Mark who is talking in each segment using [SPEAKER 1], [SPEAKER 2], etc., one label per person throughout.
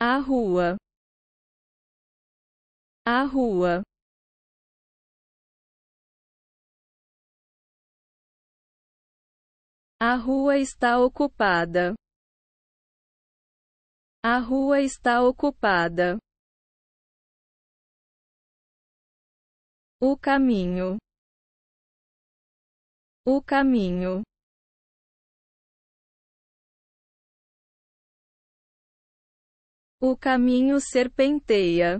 [SPEAKER 1] A rua. A rua. A rua está ocupada. A rua está ocupada. O caminho. O caminho. O caminho serpenteia.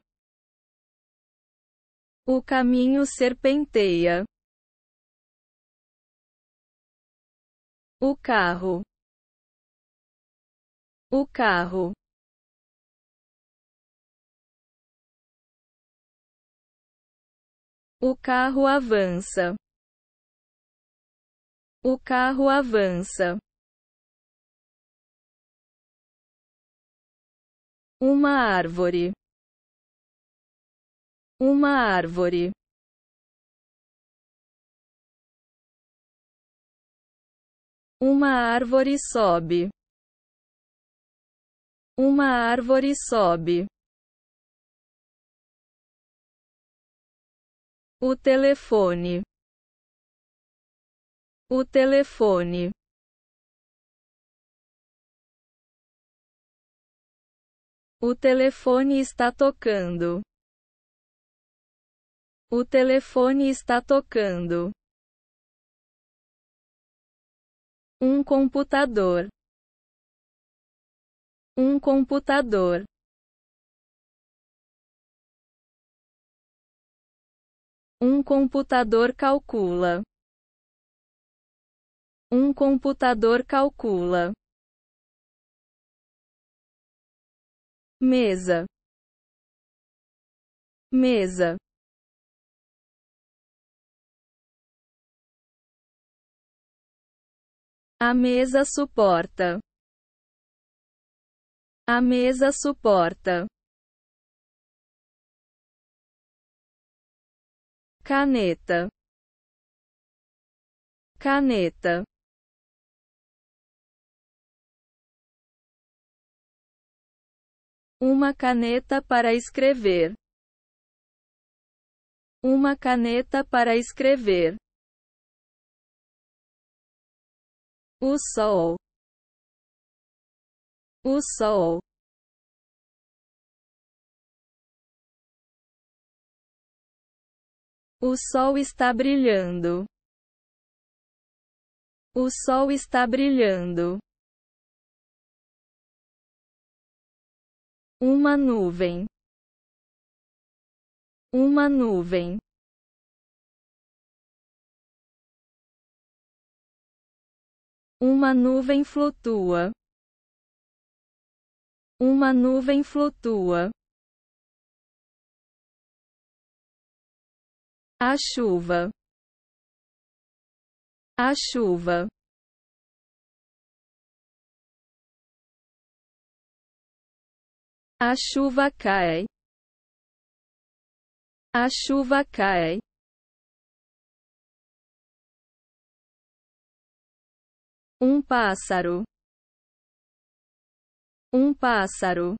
[SPEAKER 1] O caminho serpenteia. O carro. O carro. O carro avança. O carro avança. Uma árvore. Uma árvore. Uma árvore sobe. Uma árvore sobe. O telefone. O telefone. O telefone está tocando. O telefone está tocando. Um computador. Um computador. Um computador calcula. Um computador calcula. mesa, mesa, a mesa suporta, a mesa suporta. Caneta, caneta. Uma caneta para escrever. Uma caneta para escrever. O sol. O sol. O sol está brilhando. O sol está brilhando. Uma nuvem. Uma nuvem. Uma nuvem flutua. Uma nuvem flutua. A chuva. A chuva. A chuva cai. A chuva cai. Um pássaro. Um pássaro.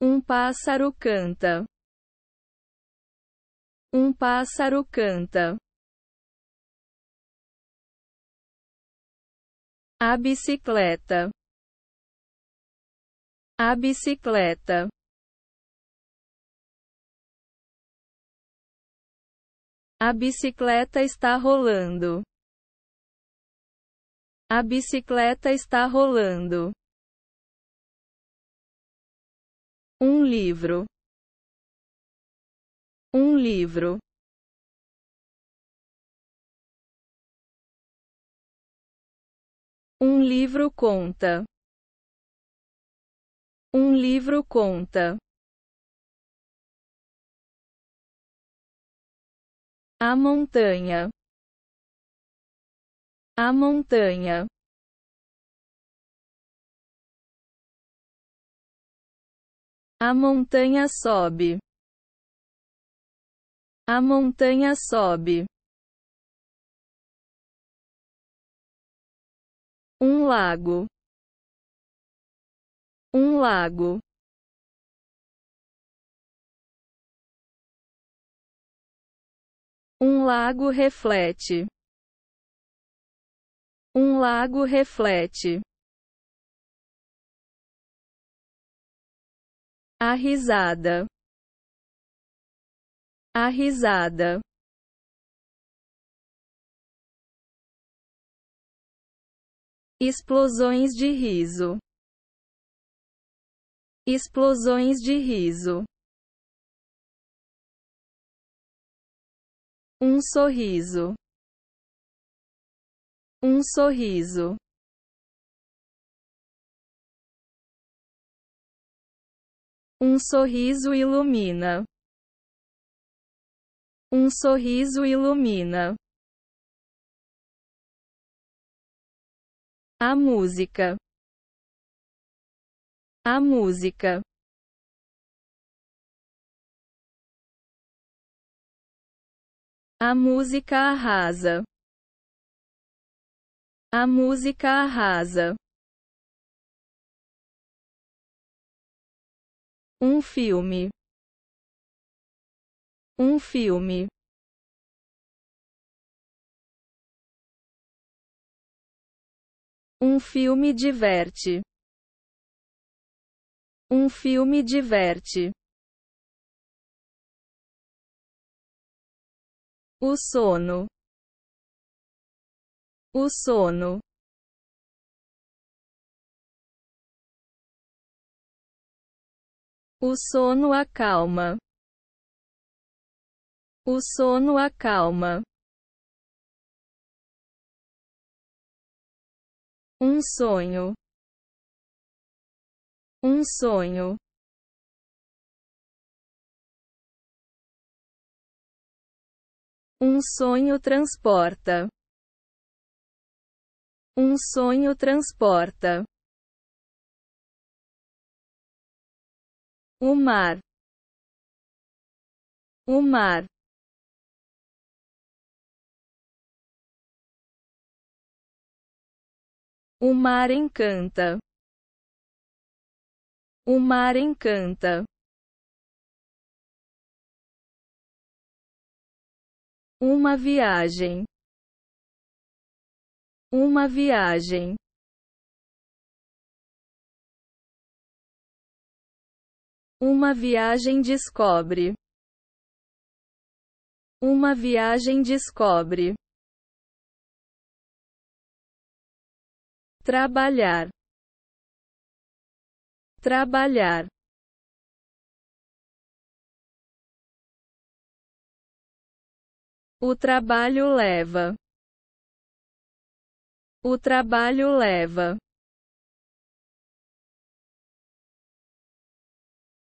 [SPEAKER 1] Um pássaro canta. Um pássaro canta. A bicicleta. A bicicleta. A bicicleta está rolando. A bicicleta está rolando. Um livro. Um livro. Um livro conta. Um livro conta. A montanha. A montanha. A montanha sobe. A montanha sobe. lago, um lago. Um lago reflete. Um lago reflete. A risada. A risada. Explosões de riso. Explosões de riso. Um sorriso. Um sorriso. Um sorriso ilumina. Um sorriso ilumina. A música. A música. A música arrasa. A música arrasa. Um filme. Um filme. Um filme diverte. Um filme diverte. O sono. O sono. O sono acalma. O sono acalma. Um sonho. Um sonho. Um sonho transporta. Um sonho transporta. O mar. O mar. O mar encanta. O mar encanta. Uma viagem. Uma viagem. Uma viagem descobre. Uma viagem descobre. trabalhar, trabalhar. O trabalho leva. O trabalho leva.